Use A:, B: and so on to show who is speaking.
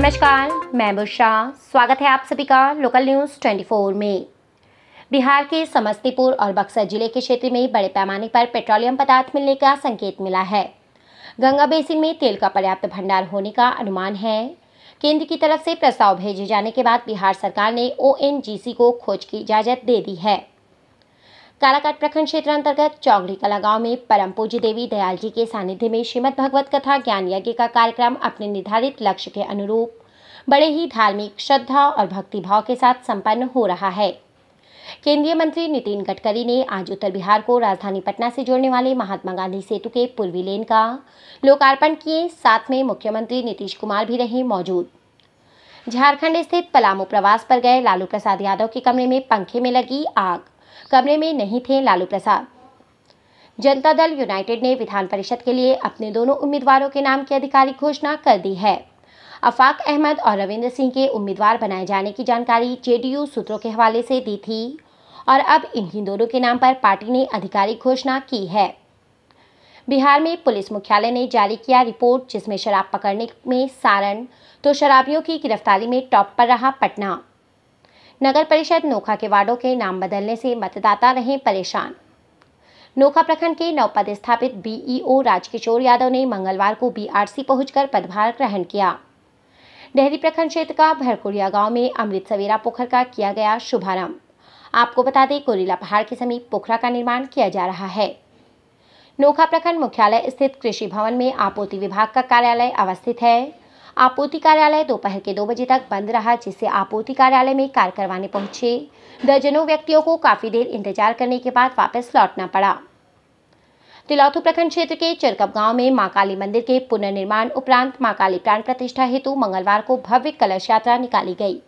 A: नमस्कार मैं बुशा स्वागत है आप सभी का लोकल न्यूज़ 24 में बिहार के समस्तीपुर और बक्सर जिले के क्षेत्र में बड़े पैमाने पर पेट्रोलियम पदार्थ मिलने का संकेत मिला है गंगा बेसिन में तेल का पर्याप्त भंडार होने का अनुमान है केंद्र की तरफ से प्रस्ताव भेजे जाने के बाद बिहार सरकार ने ओ को खोज की इजाज़त दे दी है कालाकाट प्रखंड क्षेत्र अंतर्गत चौगड़ी कला गांव में परम पूज्य देवी दयाल जी के सानिध्य में श्रीमद भगवत कथा ज्ञान यज्ञ का कार्यक्रम अपने निर्धारित लक्ष्य के अनुरूप बड़े ही धार्मिक श्रद्धा और भक्ति भाव के साथ संपन्न हो रहा है केंद्रीय मंत्री नितिन गडकरी ने आज उत्तर बिहार को राजधानी पटना से जोड़ने वाले महात्मा गांधी सेतु के पूर्वी लेन का लोकार्पण किए साथ में मुख्यमंत्री नीतीश कुमार भी रहे मौजूद झारखंड स्थित पलामू प्रवास पर गए लालू प्रसाद यादव के कमरे में पंखे में लगी आग कमरे में नहीं थे लालू प्रसाद जनता दल यूनाइटेड ने विधान परिषद के लिए अपने दोनों उम्मीदवारों के नाम की आधिकारिक घोषणा कर दी है अफाक अहमद और रविंद्र सिंह के उम्मीदवार बनाए जाने की जानकारी जेडीयू सूत्रों के हवाले से दी थी और अब इन्हीं दोनों के नाम पर पार्टी ने आधिकारिक घोषणा की है बिहार में पुलिस मुख्यालय ने जारी किया रिपोर्ट जिसमें शराब पकड़ने में सारण तो शराबियों की गिरफ्तारी में टॉप पर रहा पटना नगर परिषद नोखा के वार्डों के नाम बदलने से मतदाता रहे परेशान नोखा प्रखंड के नवपद स्थापित बीईओ राजकिशोर यादव ने मंगलवार को बीआरसी पहुंचकर पदभार ग्रहण किया डेहरी प्रखंड क्षेत्र का भरकुड़िया गांव में अमृत सवेरा पोखर का किया गया शुभारंभ आपको बता दें कोरिला पहाड़ के समीप पोखरा का निर्माण किया जा रहा है नोखा प्रखंड मुख्यालय स्थित कृषि भवन में आपूर्ति विभाग का कार्यालय अवस्थित है आपूर्ति कार्यालय दोपहर के दो बजे तक बंद रहा जिससे आपूर्ति कार्यालय में कार्य करवाने पहुंचे दर्जनों व्यक्तियों को काफी देर इंतजार करने के बाद वापस लौटना पड़ा तिलौथु प्रखंड क्षेत्र के चिरकप गांव में मां काली मंदिर के पुनर्निर्माण उपरांत मां काली प्राण प्रतिष्ठा हेतु मंगलवार को भव्य कलश यात्रा निकाली गई